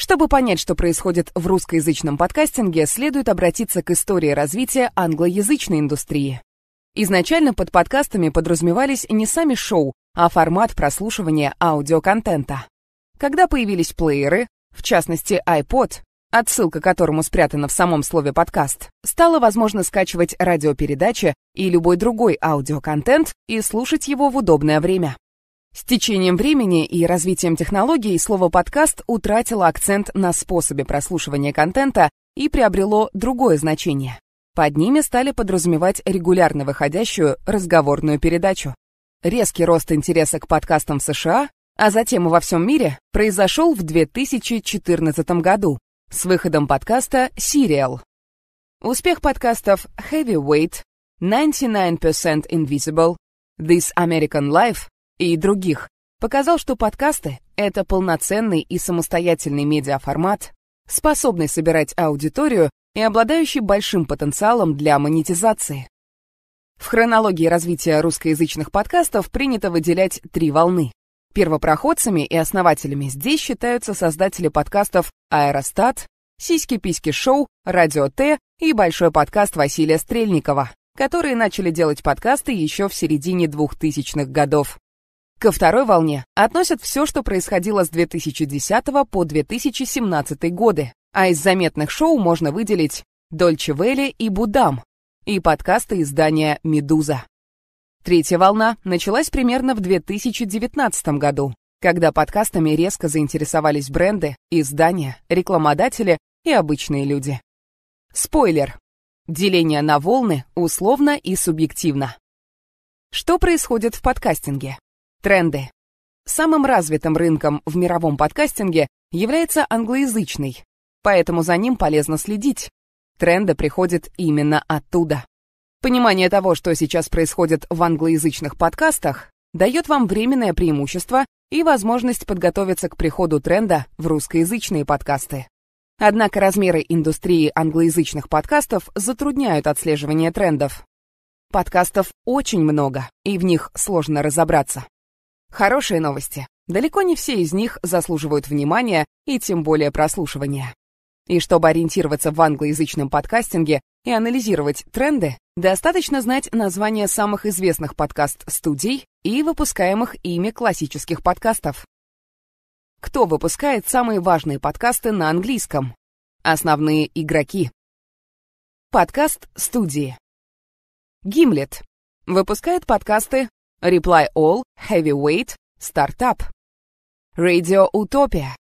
Чтобы понять, что происходит в русскоязычном подкастинге, следует обратиться к истории развития англоязычной индустрии. Изначально под подкастами подразумевались не сами шоу, а формат прослушивания аудиоконтента. Когда появились плееры, в частности iPod, отсылка к которому спрятана в самом слове «подкаст», стало возможно скачивать радиопередачи и любой другой аудиоконтент и слушать его в удобное время. С течением времени и развитием технологий слово «подкаст» утратило акцент на способе прослушивания контента и приобрело другое значение. Под ними стали подразумевать регулярно выходящую разговорную передачу. Резкий рост интереса к подкастам в США, а затем и во всем мире, произошел в 2014 году с выходом подкаста «Serial». Успех подкастов «Heavyweight», «99% Invisible», «This American Life» и других, показал, что подкасты — это полноценный и самостоятельный медиаформат, способный собирать аудиторию и обладающий большим потенциалом для монетизации. В хронологии развития русскоязычных подкастов принято выделять три волны. Первопроходцами и основателями здесь считаются создатели подкастов «Аэростат», «Сиськи-письки шоу», «Радио Т» и большой подкаст Василия Стрельникова, которые начали делать подкасты еще в середине 2000-х годов. Ко второй волне относят все, что происходило с 2010 по 2017 годы, а из заметных шоу можно выделить «Дольче Велли» и «Будам» и подкасты издания «Медуза». Третья волна началась примерно в 2019 году, когда подкастами резко заинтересовались бренды, издания, рекламодатели и обычные люди. Спойлер. Деление на волны условно и субъективно. Что происходит в подкастинге? Тренды. Самым развитым рынком в мировом подкастинге является англоязычный, поэтому за ним полезно следить. Тренды приходят именно оттуда. Понимание того, что сейчас происходит в англоязычных подкастах, дает вам временное преимущество и возможность подготовиться к приходу тренда в русскоязычные подкасты. Однако размеры индустрии англоязычных подкастов затрудняют отслеживание трендов. Подкастов очень много, и в них сложно разобраться. Хорошие новости. Далеко не все из них заслуживают внимания и тем более прослушивания. И чтобы ориентироваться в англоязычном подкастинге и анализировать тренды, достаточно знать названия самых известных подкаст-студий и выпускаемых ими классических подкастов. Кто выпускает самые важные подкасты на английском? Основные игроки. Подкаст-студии. Гимлет выпускает подкасты Reply All, Heavyweight, Startup. Radio Utopia.